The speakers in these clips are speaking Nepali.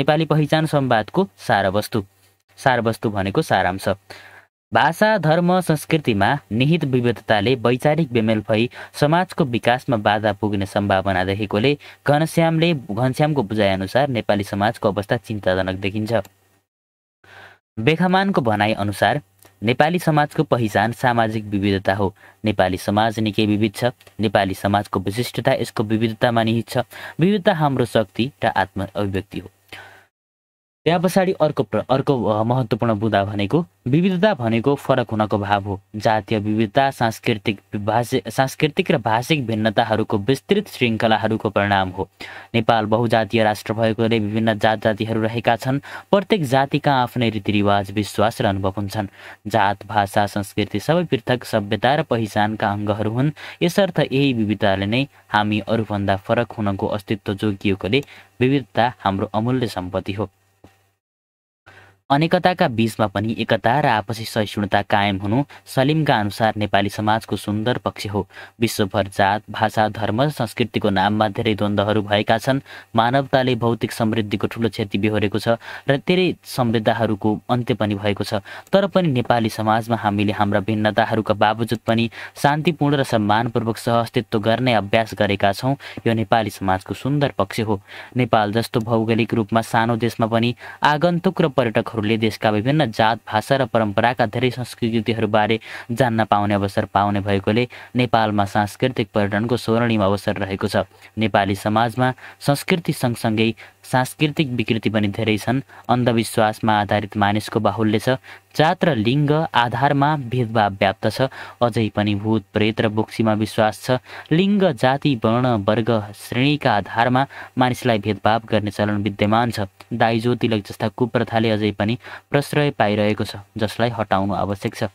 नेपाली पहिचान संवादको सारवस्तु सारवस्तु भनेको सारांश भाषा धर्म संस्कृतिमा निहित विविधताले वैचारिक बेमेल भई समाजको विकासमा बाधा पुग्ने सम्भावना देखेकोले घनश्यामले घनश्यामको बुझाइअनुसार नेपाली समाजको अवस्था चिन्ताजनक देखिन्छ बेखमानको भनाइअनुसार नेपाली समाजको पहिचान सामाजिक विविधता हो नेपाली समाज निकै विविध छ नेपाली समाजको विशिष्टता यसको विविधतामा निहित छ विविधता हाम्रो शक्ति र आत्म अभिव्यक्ति हो त्यहाँ पछाडि अर्को अर्को महत्त्वपूर्ण बुदा भनेको विविधता भनेको फरक हुनको भाव हो जातीय विविधता सांस्कृतिक भाषिक सांस्कृतिक र भाषिक भिन्नताहरूको विस्तृत श्रृङ्खलाहरूको परिणाम हो नेपाल बहुजातीय राष्ट्र भएकोले विभिन्न जात जातिहरू रहेका छन् प्रत्येक जातिका आफ्नै रीतिरिवाज विश्वास र अनुभव हुन्छन् जात भाषा संस्कृति सबै पृथक सभ्यता र पहिचानका अङ्गहरू हुन् यसर्थ यही विविधताले नै हामी अरूभन्दा फरक हुनको अस्तित्व जोगिएकोले विविधता हाम्रो अमूल्य सम्पत्ति हो अनेकताका बीचमा पनि एकता र आपसी सहिष्णुता कायम हुनु सलिमका अनुसार नेपाली समाजको सुन्दर पक्ष हो विश्वभर जात भाषा धर्म संस्कृतिको नाममा धेरै द्वन्द्वहरू भएका छन् मानवताले भौतिक समृद्धिको ठुलो क्षति बिहोरेको छ र धेरै समृद्धहरूको अन्त्य पनि भएको छ तर पनि नेपाली समाजमा हामीले हाम्रा भिन्नताहरूका बावजुद पनि शान्तिपूर्ण र सम्मानपूर्वक सहअस्तित्व गर्ने अभ्यास गरेका छौँ यो नेपाली समाजको सुन्दर पक्ष हो नेपाल जस्तो भौगोलिक रूपमा सानो देशमा पनि आगन्तुक र पर्यटक पर्यटकहरूले देशका विभिन्न जात भाषा र परम्पराका धेरै संस्कृतिहरूबारे जान्न पाउने अवसर पाउने भएकोले नेपालमा सांस्कृतिक पर्यटनको स्वर्णिम अवसर रहेको छ नेपाली समाजमा संस्कृति सँगसँगै सांस्कृतिक विकृति पनि धेरै छन् अन्धविश्वासमा आधारित मानिसको बाहुल्य छ जात र लिङ्ग आधारमा भेदभाव व्याप्त छ अझै पनि भूत प्रेत र बोक्सीमा विश्वास छ लिङ्ग जाति वर्ण वर्ग श्रेणीका आधारमा मानिसलाई भेदभाव गर्ने चलन विद्यमान छ दाइजो तिलक जस्ता कुप्रथाले अझै पनि प्रश्रय पाइरहेको छ जसलाई हटाउनु आवश्यक छ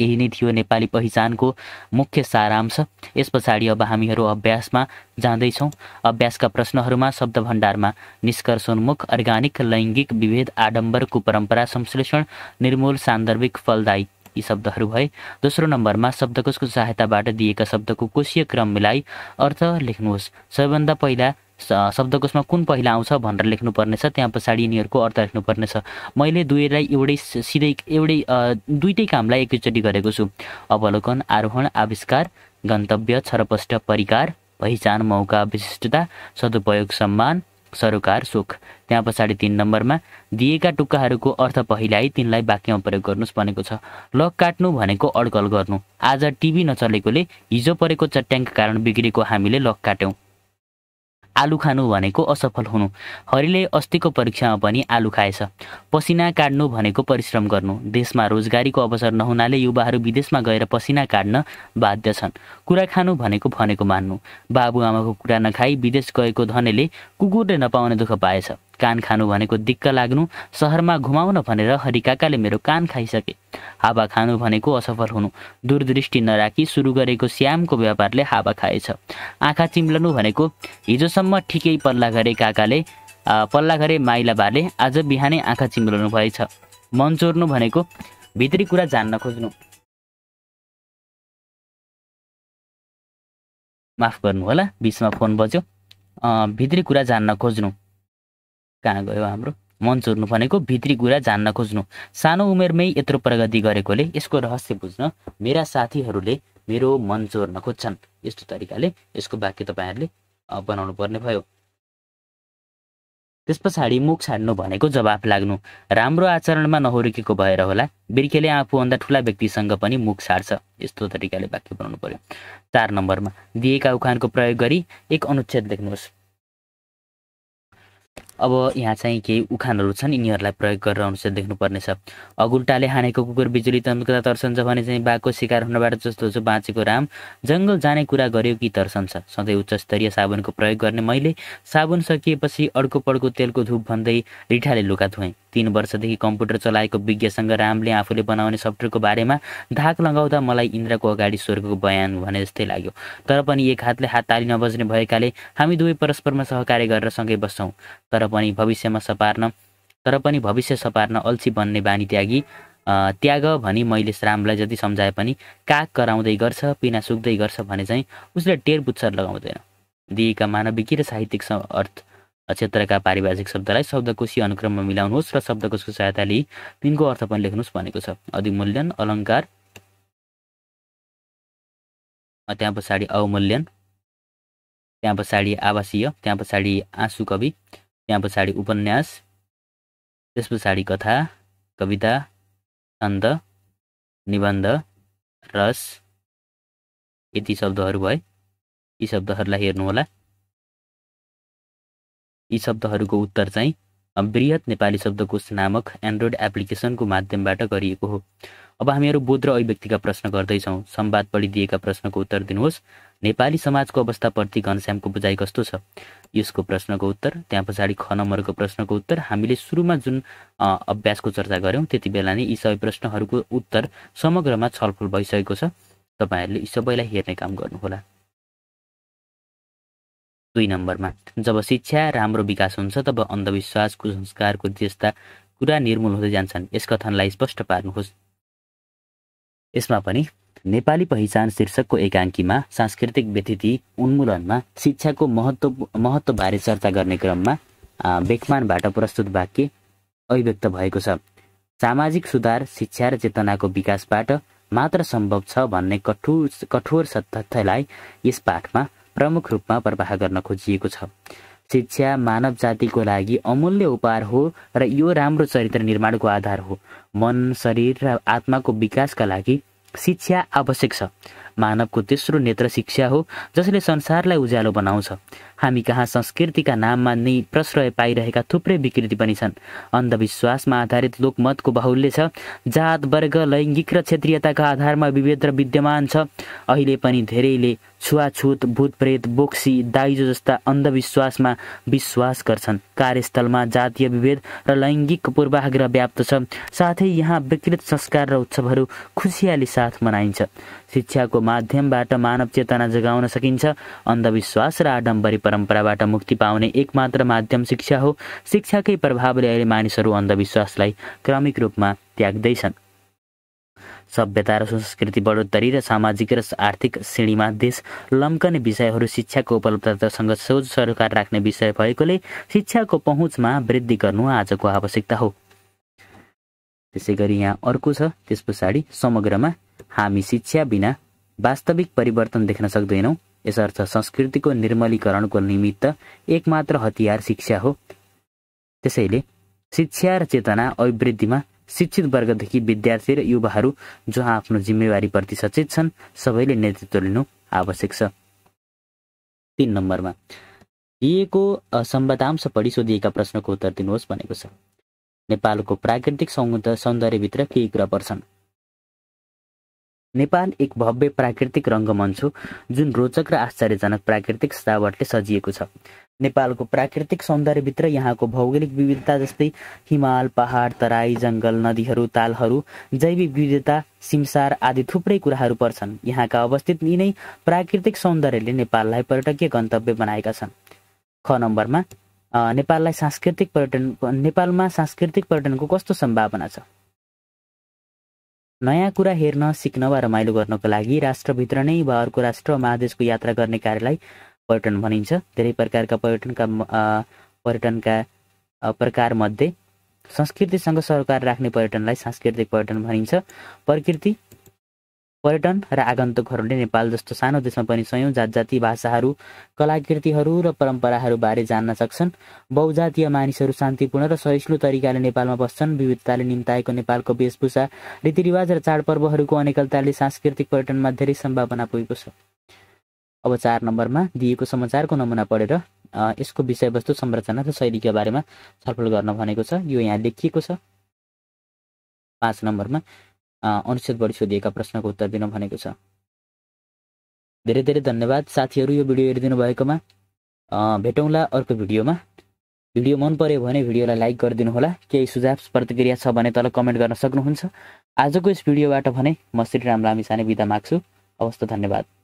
यही नै थियो नेपाली पहिचानको मुख्य सारांश यस पछाडि अब हामीहरू अभ्यासमा जाँदैछौँ अभ्यासका प्रश्नहरूमा शब्द भण्डारमा निष्कर्षोन्मुख अर्ग्यानिक लैङ्गिक विभेद आडम्बरको परम्परा संश्लेषण निर्मूल सान्दर्भिक फलदायी यी शब्दहरू भए दोस्रो नम्बरमा शब्दकोशको सहायताबाट दिएका शब्दको कोषीय क्रम मिलाई अर्थ लेख्नुहोस् सबैभन्दा पहिला शब्दकोशमा कुन पहिला आउँछ भनेर लेख्नुपर्नेछ त्यहाँ पछाडि यिनीहरूको अर्थ लेख्नुपर्नेछ मैले दुवैलाई एउटै सिधै एउटै दुइटै कामलाई एकैचोटि गरेको छु अवलोकन आरोहण आविष्कार गन्तव्य छरपष्ट परिकार पहिचान मौका विशिष्टता सदुपयोग सम्मान सरोकार सुख त्यहाँ पछाडि तिन नम्बरमा दिएका टुक्काहरूको अर्थ पहिलाइ तिनलाई वाक्यमा प्रयोग गर्नुहोस् भनेको छ लक काट्नु भनेको अड्कल गर्नु आज टिभी नचलेकोले हिजो परेको चट्याङका कारण बिग्रेको हामीले लक काट्यौँ आलु खानु भनेको असफल हुनु हरिले अस्तिको परीक्षामा पनि आलु खाएछ पसिना काट्नु भनेको परिश्रम गर्नु देशमा रोजगारीको अवसर नहुनाले युवाहरू विदेशमा गएर पसिना काट्न बाध्य छन् कुरा खानु भनेको भनेको मान्नु बाबुआमाको कुरा नखाई विदेश गएको धनेले कुकुरले नपाउने दुःख पाएछ कान खानु भनेको दिक्क लाग्नु सहरमा घुमाउन भनेर हरिकाकाले मेरो कान खाइसके हावा खानु भनेको असफल हुनु दूरदृष्टि नराखी सुरु गरेको श्यामको व्यापारले हावा खाएछ आँखा चिम्लनु भनेको हिजोसम्म ठिकै पल्ला गरे काकाले पल्ला गरे माइला माइलाबाले आज बिहानै आँखा चिम्लनु भएछ मन चोर्नु भनेको भित्री कुरा जान्न खोज्नु माफ गर्नु होला बिचमा फोन बज्यो भित्री कुरा जान्न खोज्नु कहाँ गयो हाम्रो मन चुर्नु भनेको भित्री कुरा जान्न खोज्नु सानो उमेरमै यत्रो प्रगति गरेकोले यसको रहस्य बुझ्न मेरा साथीहरूले मेरो मन चोर्न खोज्छन् यस्तो तरिकाले यसको वाक्य तपाईँहरूले बनाउनु पर्ने भयो त्यस पछाडि मुख छाड्नु भनेको जवाफ लाग्नु राम्रो आचरणमा नहुर्केको भएर होला बिर्खेले आफूभन्दा ठुला व्यक्तिसँग पनि मुख छाड्छ यस्तो तरिकाले वाक्य बनाउनु पर्यो चार नम्बरमा दिएका उखानको प्रयोग गरी एक अनुच्छेद लेख्नुहोस् अब यहाँ चाहिँ केही उखानहरू छन् यिनीहरूलाई प्रयोग गरेर अनुसार देख्नुपर्नेछ अगुल्टाले हानेको कुकुर बिजुली तन्क्दा तर्सन्छ भने चाहिँ बाघको शिकार हुनबाट जस्तो जो बाँचेको राम जङ्गल जाने कुरा गर्यो कि तर्सन्छ सधैँ उच्च स्तरीय साबुनको प्रयोग गर्ने मैले साबुन सकिएपछि अड्को पड्को तेलको धुप भन्दै रिठाले लुगा धोएँ तिन वर्षदेखि कम्प्युटर चलाएको विज्ञसँग रामले आफूले बनाउने सफ्टवेयरको बारेमा धाक लगाउँदा मलाई इन्द्रको अगाडि स्वर्गको बयान भने जस्तै लाग्यो तर पनि एक हातले हात ताली नबज्ने भएकाले हामी दुवै परस्परमा सहकार्य गरेर सँगै बस्छौँ तर पनि भविष्यमा सपार्न तर पनि भविष्य सपार्न अल्छी बन्ने बानी त्यागी त्याग भनी मैले श्रामलाई जति सम्झाए पनि काग कराउँदै गर्छ पिना सुक्दै गर्छ भने चाहिँ उसले टेर पुच्छर लगाउँदैन दिएका मानविकी र साहित्यिक अर्थ क्षेत्रका पारिभाषिक शब्दलाई शब्दकोशी अनुक्रममा मिलाउनुहोस् र शब्दकोशको सहायता लिई तिनको अर्थ पनि लेख्नुहोस् भनेको छ अधिमूल्यन अलङ्कार त्यहाँ पछाडि अवमूल्यन त्यहाँ पछाडि आवासीय त्यहाँ पछाडि आँसु कवि त्यहाँ पछाडि उपन्यास त्यस पछाडि कथा कविता छन्द निबन्ध रस यति शब्दहरू भए यी शब्दहरूलाई हेर्नुहोला यी शब्दहरूको उत्तर चाहिँ वृहत नेपाली शब्दकोश नामक एन्ड्रोइड एप्लिकेसनको माध्यमबाट गरिएको हो अब हामीहरू बोध र अभिव्यक्तिका प्रश्न गर्दैछौँ संवाद पढिदिएका प्रश्नको उत्तर दिनुहोस् नेपाली समाजको अवस्थाप्रति घनश्यामको बुझाइ कस्तो छ यसको प्रश्नको उत्तर त्यहाँ पछाडि ख नम्बरको प्रश्नको उत्तर हामीले सुरुमा जुन अभ्यासको चर्चा गऱ्यौँ त्यति बेला नै यी सबै प्रश्नहरूको उत्तर समग्रमा छलफल भइसकेको छ तपाईँहरूले यी सबैलाई हेर्ने काम गर्नुहोला दुई नम्बरमा जब शिक्षा राम्रो विकास हुन्छ तब अन्धविश्वास कुसंस्कारको त्यस्ता कुरा निर्मूल हुँदै जान्छन् यस कथनलाई स्पष्ट पार्नुहोस् यसमा पनि नेपाली पहिचान शीर्षकको एकाङ्कीमा सांस्कृतिक व्यतिथि उन्मूलनमा शिक्षाको महत्त्व महत्त्वबारे चर्चा गर्ने क्रममा बेकमानबाट प्रस्तुत वाक्य अभिव्यक्त भएको छ सामाजिक सुधार शिक्षा र चेतनाको विकासबाट मात्र सम्भव छ भन्ने कठोर कठोर तथ्यलाई यस पाठमा प्रमुख रूपमा प्रवाह गर्न खोजिएको छ शिक्षा मानव जातिको लागि अमूल्य उपहार हो र यो राम्रो चरित्र निर्माणको आधार हो मन शरीर र आत्माको विकासका लागि शिक्षा आवश्यक छ मानवको तेस्रो नेत्र शिक्षा हो जसले संसारलाई उज्यालो बनाउँछ हामी कहाँ संस्कृतिका नाममा नै प्रश्रय पाइरहेका थुप्रै विकृति पनि छन् अन्धविश्वासमा आधारित लोकमतको बाहुल्य छ जात वर्ग लैङ्गिक र क्षेत्रीयताका आधारमा विभेद र विद्यमान छ अहिले पनि धेरैले छुवाछुत भूतप्रेत बोक्सी दाइजो जस्ता अन्धविश्वासमा विश्वास गर्छन् कार्यस्थलमा जातीय विभेद र लैङ्गिक पूर्वाग्रह व्याप्त छ साथै यहाँ विकृत संस्कार र उत्सवहरू खुसियाली साथ मनाइन्छ शिक्षाको माध्यमबाट मानव चेतना जगाउन सकिन्छ अन्धविश्वास र आडम्बरी परम्पराबाट मुक्ति पाउने एकमात्र माध्यम शिक्षा हो शिक्षाकै प्रभावले अहिले मानिसहरू अन्धविश्वासलाई क्रमिक रूपमा त्याग्दैछन् सभ्यता र संस्कृति बढोत्तरी र सामाजिक र आर्थिक श्रेणीमा देश लम्कने विषयहरू शिक्षाको उपलब्धतासँग सोझ सरकार राख्ने विषय भएकोले शिक्षाको पहुँचमा वृद्धि गर्नु आजको आवश्यकता हो त्यसै गरी यहाँ अर्को छ त्यस पछाडि समग्रमा हामी शिक्षा बिना वास्तविक परिवर्तन देख्न सक्दैनौँ यसर्थ संस्कृतिको निर्मलीकरणको निमित्त एकमात्र हतियार शिक्षा हो त्यसैले शिक्षा र चेतना अभिवृद्धिमा शिक्षित वर्गदेखि विद्यार्थी र युवाहरू जहाँ आफ्नो जिम्मेवारीप्रति सचेत छन् सबैले नेतृत्व लिनु आवश्यक छ तिन नम्बरमा दिएको सम्बतांश पढी सोधिएका प्रश्नको उत्तर दिनुहोस् भनेको छ नेपालको प्राकृतिक सौन्दर्यभित्र केही कुरा पर्छन् नेपाल एक भव्य प्राकृतिक रङ्गमञ्च हो जुन रोचक र आश्चर्यजनक प्राकृतिक सजावटले सजिएको छ नेपालको प्राकृतिक सौन्दर्यभित्र यहाँको भौगोलिक विविधता जस्तै हिमाल पहाड तराई जङ्गल नदीहरू तालहरू जैविक विविधता सिमसार आदि थुप्रै कुराहरू पर्छन् यहाँका अवस्थित यिनै प्राकृतिक सौन्दर्यले नेपाललाई पर्यटकीय गन्तव्य बनाएका छन् ख नम्बरमा नेपाललाई सांस्कृतिक पर्यटन नेपालमा सांस्कृतिक पर्यटनको कस्तो सम्भावना छ नयाँ कुरा हेर्न सिक्न वा रमाइलो गर्नको लागि राष्ट्रभित्र नै वा अर्को राष्ट्र महादेशको यात्रा गर्ने कार्यलाई पर्यटन भनिन्छ धेरै प्रकारका पर्यटनका पर्यटनका प्रकारमध्ये संस्कृतिसँग सरकार राख्ने पर्यटनलाई सांस्कृतिक पर्यटन भनिन्छ प्रकृति पर्यटन र आगन्तुकहरूले नेपाल जस्तो सानो देशमा पनि सयौँ जात जाति भाषाहरू कलाकृतिहरू र परम्पराहरूबारे जान्न सक्छन् बहुजातीय मानिसहरू शान्तिपूर्ण र सहिष्णु तरिकाले नेपालमा बस्छन् विविधताले निम्ताएको नेपालको वेशभूषा रीतिरिवाज र चाडपर्वहरूको अनेकताले सांस्कृतिक पर्यटनमा धेरै सम्भावना पुगेको छ अब चार नम्बरमा दिएको समाचारको नमुना पढेर यसको विषयवस्तु संरचना र शैलीको बारेमा छलफल गर्न भनेको छ यो यहाँ लेखिएको छ पाँच नम्बरमा बढी सोधिएका प्रश्नको उत्तर दिन भनेको छ धेरै धेरै धन्यवाद साथीहरू यो भिडियो हेरिदिनु भएकोमा भेटौँला अर्को भिडियोमा भिडियो मन पऱ्यो भने भिडियोलाई लाइक गरिदिनु होला केही सुझाव प्रतिक्रिया छ भने तल कमेन्ट गर्न सक्नुहुन्छ आजको यस भिडियोबाट भने म श्री श्रीराम लामिसाने बिदा माग्छु हवस् त धन्यवाद